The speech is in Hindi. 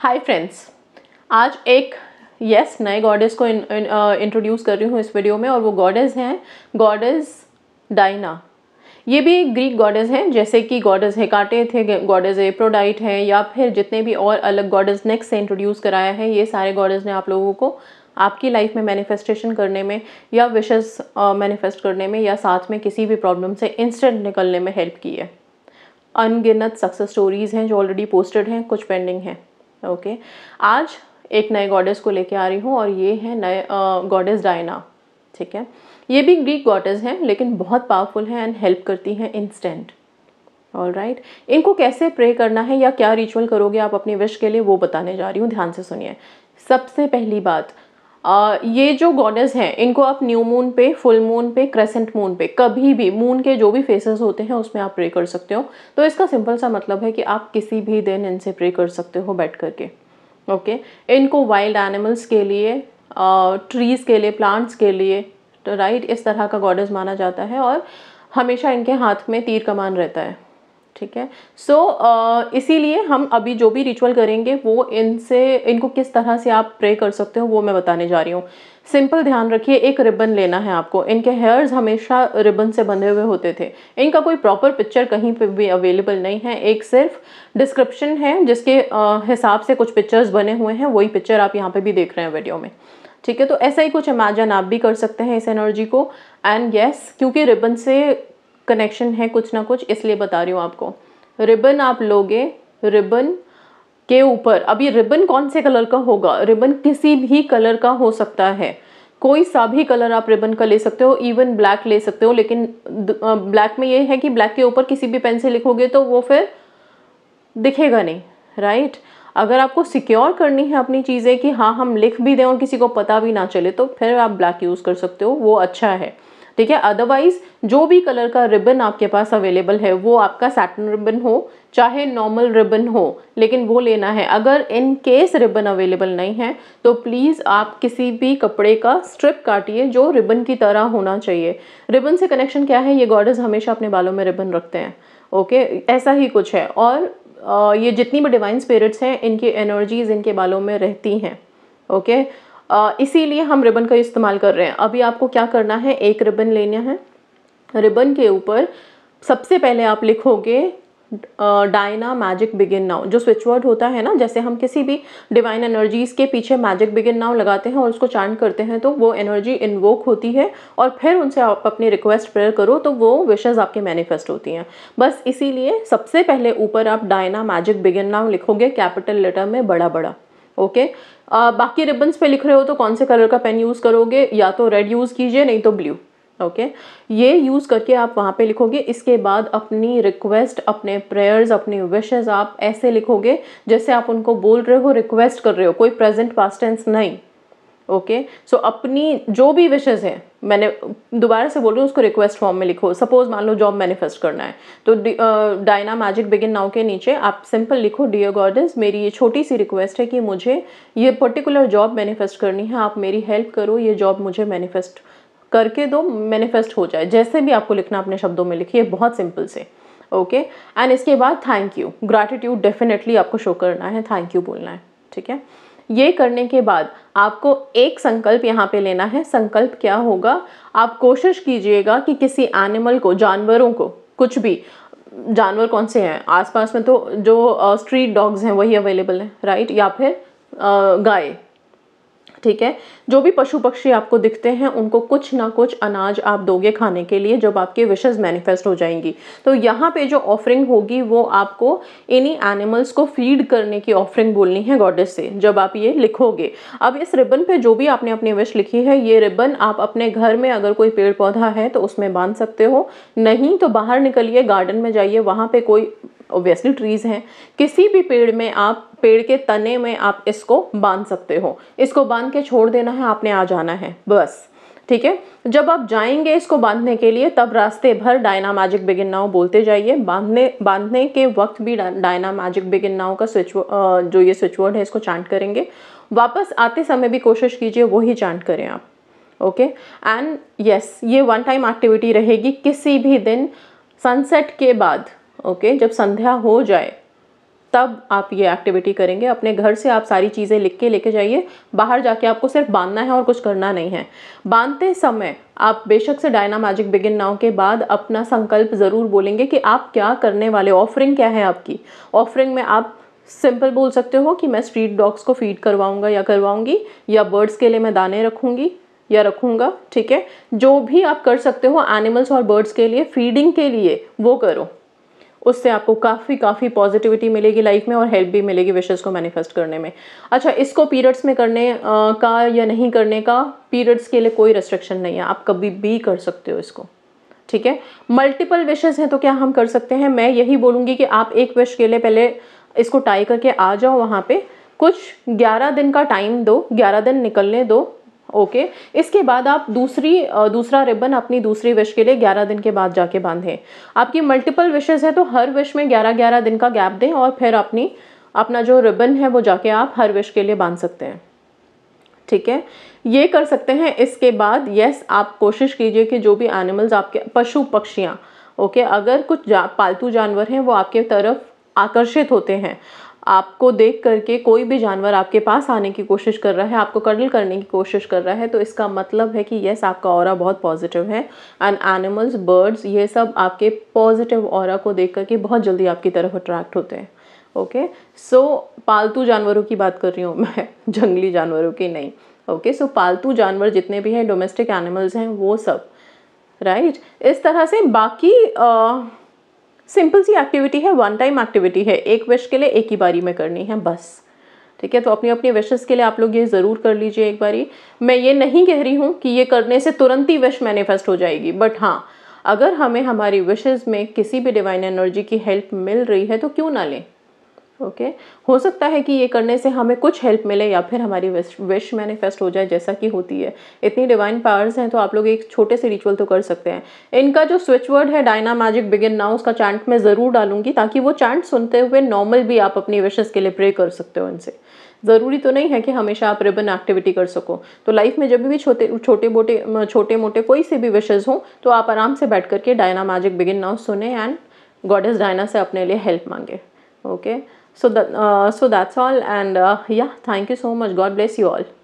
हाय फ्रेंड्स आज एक यस yes, नए गॉडेस को इंट्रोड्यूस uh, कर रही हूँ इस वीडियो में और वो गॉडेस हैं गॉडेस डाइना ये भी ग्रीक गॉडेस हैं जैसे कि गॉडेस हेकाटे थे गॉडेस एप्रोडाइट हैं या फिर जितने भी और अलग गॉडेस नेक्स्ट से इंट्रोड्यूस कराया है ये सारे गॉडेस ने आप लोगों को आपकी लाइफ में मैनिफेस्टेशन करने में या विशेष मैनिफेस्ट uh, करने में या साथ में किसी भी प्रॉब्लम से इंस्टेंट निकलने में हेल्प की है अनगिनत सक्सेस स्टोरीज़ हैं जो ऑलरेडी पोस्टेड हैं कुछ पेंडिंग हैं ओके आज एक नए गॉडेस को लेके आ रही हूँ और ये है नए गॉडेस डायना ठीक है ये भी ग्रीक गॉडेस हैं लेकिन बहुत पावरफुल हैं एंड हेल्प करती हैं इंस्टेंट ऑल राइट इनको कैसे प्रे करना है या क्या रिचुअल करोगे आप अपनी विश के लिए वो बताने जा रही हूँ ध्यान से सुनिए सबसे पहली बात ये जो गॉडेस हैं इनको आप न्यू मून पे फुल मून पे क्रेसेंट मून पे कभी भी मून के जो भी फेसेस होते हैं उसमें आप प्रे कर सकते हो तो इसका सिंपल सा मतलब है कि आप किसी भी दिन इनसे प्रे कर सकते हो बैठ करके ओके इनको वाइल्ड एनिमल्स के लिए ट्रीज़ के लिए प्लांट्स के लिए तो राइट इस तरह का गॉडेस माना जाता है और हमेशा इनके हाथ में तीर कमान रहता है ठीक है सो so, uh, इसीलिए हम अभी जो भी रिचुअल करेंगे वो इनसे इनको किस तरह से आप प्रे कर सकते हो वो मैं बताने जा रही हूँ सिंपल ध्यान रखिए एक रिबन लेना है आपको इनके हेयर्स हमेशा रिबन से बंधे हुए होते थे इनका कोई प्रॉपर पिक्चर कहीं पे भी अवेलेबल नहीं है एक सिर्फ डिस्क्रिप्शन है जिसके हिसाब से कुछ पिक्चर्स बने हुए हैं वही पिक्चर आप यहाँ पे भी देख रहे हैं वीडियो में ठीक है तो ऐसा ही कुछ इमेजिन आप भी कर सकते हैं इस एनर्जी को एंड येस yes, क्योंकि रिबन से कनेक्शन है कुछ ना कुछ इसलिए बता रही हूँ आपको रिबन आप लोगे रिबन के ऊपर अब ये रिबन कौन से कलर का होगा रिबन किसी भी कलर का हो सकता है कोई सा भी कलर आप रिबन का ले सकते हो इवन ब्लैक ले सकते हो लेकिन ब्लैक में ये है कि ब्लैक के ऊपर किसी भी पेन से लिखोगे तो वो फिर दिखेगा नहीं राइट अगर आपको सिक्योर करनी है अपनी चीज़ें कि हाँ हम लिख भी दें और किसी को पता भी ना चले तो फिर आप ब्लैक यूज़ कर सकते हो वो अच्छा है ठीक है अदरवाइज जो भी कलर का रिबन आपके पास अवेलेबल है वो आपका सैटन रिबन हो चाहे नॉर्मल रिबन हो लेकिन वो लेना है अगर इन केस रिबन अवेलेबल नहीं है तो प्लीज़ आप किसी भी कपड़े का स्ट्रिप काटिए जो रिबन की तरह होना चाहिए रिबन से कनेक्शन क्या है ये गॉडेज हमेशा अपने बालों में रिबन रखते हैं ओके ऐसा ही कुछ है और आ, ये जितनी भी डिवाइन स्पिरिट्स हैं इनकी एनर्जीज़ इनके बालों में रहती हैं ओके इसीलिए हम रिबन का इस्तेमाल कर रहे हैं अभी आपको क्या करना है एक रिबन लेना है रिबन के ऊपर सबसे पहले आप लिखोगे डायना मैजिक बिगिन नाउ जो स्विचवर्ड होता है ना जैसे हम किसी भी डिवाइन एनर्जीज़ के पीछे मैजिक बिगिन नाउ लगाते हैं और उसको चांट करते हैं तो वो एनर्जी इन्वोक होती है और फिर उनसे आप अपनी रिक्वेस्ट प्रेयर करो तो वो विशेज़ आपके मैनिफेस्ट होती हैं बस इसीलिए सबसे पहले ऊपर आप डायना मैजिक बिगिन नाउ लिखोगे कैपिटल लेटर में बड़ा बड़ा ओके आ, uh, बाकी रिबन्स पे लिख रहे हो तो कौन से कलर का पेन यूज़ करोगे या तो रेड यूज़ कीजिए नहीं तो ब्लू ओके ये यूज़ करके आप वहाँ पे लिखोगे इसके बाद अपनी रिक्वेस्ट अपने प्रेयर्स अपनी विशेज़ आप ऐसे लिखोगे जैसे आप उनको बोल रहे हो रिक्वेस्ट कर रहे हो कोई प्रेजेंट पास्ट टेंस नहीं ओके सो अपनी जो भी विशेज़ हैं मैंने दोबारा से बोल रही हूँ उसको रिक्वेस्ट फॉर्म में लिखो सपोज मान लो जॉब मैनिफेस्ट करना है तो डायना मैजिक बिगिन नाउ के नीचे आप सिंपल लिखो डियर गॉडेस मेरी ये छोटी सी रिक्वेस्ट है कि मुझे ये पर्टिकुलर जॉब मैनिफेस्ट करनी है आप मेरी हेल्प करो ये जॉब मुझे मैनिफेस्ट करके दो मैनिफेस्ट हो जाए जैसे भी आपको लिखना अपने शब्दों में लिखिए बहुत सिंपल से ओके एंड इसके बाद थैंक यू ग्रैटिट्यूड डेफिनेटली आपको शो करना है थैंक यू बोलना है ठीक है ये करने के बाद आपको एक संकल्प यहाँ पे लेना है संकल्प क्या होगा आप कोशिश कीजिएगा कि किसी एनिमल को जानवरों को कुछ भी जानवर कौन से हैं आसपास में तो जो स्ट्रीट डॉग्स हैं वही अवेलेबल हैं राइट या फिर गाय ठीक है जो भी पशु पक्षी आपको दिखते हैं उनको कुछ ना कुछ अनाज आप दोगे खाने के लिए जब आपके विशेज़ मैनिफेस्ट हो जाएंगी तो यहाँ पे जो ऑफरिंग होगी वो आपको इन्हीं एनिमल्स को फीड करने की ऑफरिंग बोलनी है गॉडेस से जब आप ये लिखोगे अब इस रिबन पे जो भी आपने अपनी विश लिखी है ये रिबन आप अपने घर में अगर कोई पेड़ पौधा है तो उसमें बांध सकते हो नहीं तो बाहर निकलिए गार्डन में जाइए वहाँ पर कोई ओबियसली ट्रीज़ हैं किसी भी पेड़ में आप पेड़ के तने में आप इसको बांध सकते हो इसको बांध के छोड़ देना है आपने आ जाना है बस ठीक है जब आप जाएंगे इसको बांधने के लिए तब रास्ते भर डायना मैजिक बिगिन नाउ बोलते जाइए बांधने बांधने के वक्त भी डायना मैजिक बिगिन नाउ का स्विच जो ये स्विचवर्ड है इसको चांट करेंगे वापस आते समय भी कोशिश कीजिए वही चांट करें आप ओके एंड यस ये वन टाइम एक्टिविटी रहेगी किसी भी दिन सनसेट के बाद ओके जब संध्या हो जाए तब आप ये एक्टिविटी करेंगे अपने घर से आप सारी चीज़ें लिख के लेके जाइए बाहर जाके आपको सिर्फ बांधना है और कुछ करना नहीं है बांधते समय आप बेशक से डायना मैजिक बिगिन नाउ के बाद अपना संकल्प ज़रूर बोलेंगे कि आप क्या करने वाले ऑफरिंग क्या है आपकी ऑफरिंग में आप सिंपल बोल सकते हो कि मैं स्ट्रीट डॉग्स को फीड करवाऊँगा या करवाऊँगी या बर्ड्स के लिए मैं दाने रखूँगी या रखूँगा ठीक है जो भी आप कर सकते हो एनिमल्स और बर्ड्स के लिए फीडिंग के लिए वो करो उससे आपको काफ़ी काफ़ी पॉजिटिविटी मिलेगी लाइफ में और हेल्प भी मिलेगी विशेज़ को मैनिफेस्ट करने में अच्छा इसको पीरियड्स में करने का या नहीं करने का पीरियड्स के लिए कोई रेस्ट्रिक्शन नहीं है आप कभी भी कर सकते हो इसको ठीक है मल्टीपल विशेज़ हैं तो क्या हम कर सकते हैं मैं यही बोलूँगी कि आप एक विश के लिए पहले इसको टाई करके आ जाओ वहाँ पर कुछ ग्यारह दिन का टाइम दो ग्यारह दिन निकलने दो ओके इसके बाद आप दूसरी दूसरा रिबन अपनी दूसरी विश के लिए ग्यारह दिन के बाद जाके बांधें आपकी मल्टीपल विशेज़ है तो हर विश में ग्यारह ग्यारह दिन का गैप दें और फिर अपनी अपना जो रिबन है वो जाके आप हर विश के लिए बांध सकते हैं ठीक है ये कर सकते हैं इसके बाद यस आप कोशिश कीजिए कि जो भी एनिमल्स आपके पशु पक्षियाँ ओके अगर कुछ जा, पालतू जानवर हैं वो आपके तरफ आकर्षित होते हैं आपको देख करके कोई भी जानवर आपके पास आने की कोशिश कर रहा है आपको कडल करने की कोशिश कर रहा है तो इसका मतलब है कि येस आपका और बहुत पॉजिटिव है एंड एनिमल्स बर्ड्स ये सब आपके पॉजिटिव और को देख करके बहुत जल्दी आपकी तरफ अट्रैक्ट होते हैं ओके सो पालतू जानवरों की बात कर रही हूँ मैं जंगली जानवरों की नहीं ओके सो पालतू जानवर जितने भी हैं डोमेस्टिक एनिमल्स हैं वो सब राइट right? इस तरह से बाकी आ, सिंपल सी एक्टिविटी है वन टाइम एक्टिविटी है एक विश के लिए एक ही बारी में करनी है बस ठीक है तो अपनी अपनी विशेज़ के लिए आप लोग ये ज़रूर कर लीजिए एक बारी मैं ये नहीं कह रही हूँ कि ये करने से तुरंत ही विश मैनिफेस्ट हो जाएगी बट हाँ अगर हमें हमारी विशेज़ में किसी भी डिवाइन एनर्जी की हेल्प मिल रही है तो क्यों ना लें ओके okay? हो सकता है कि ये करने से हमें कुछ हेल्प मिले या फिर हमारी विश मैनिफेस्ट हो जाए जैसा कि होती है इतनी डिवाइन पावर्स हैं तो आप लोग एक छोटे से रिचुअल तो कर सकते हैं इनका जो स्विच वर्ड है डायना मैजिक बिगिन नाउ उसका चैंट मैं ज़रूर डालूंगी ताकि वो चैंट सुनते हुए नॉर्मल भी आप अपनी विशेज़ के लिए प्रे कर सकते हो इनसे ज़रूरी तो नहीं है कि हमेशा आप रिबन एक्टिविटी कर सको तो लाइफ में जब भी छोटे छोटे मोटे छोटे मोटे कोई से भी विशेज़ हों तो आप आराम से बैठ करके डायना मैजिक बिगिन नाउ सुने एंड गॉडेस डायना से अपने लिए हेल्प मांगे okay okay? so that uh, so that's all and uh, yeah thank you so much god bless you all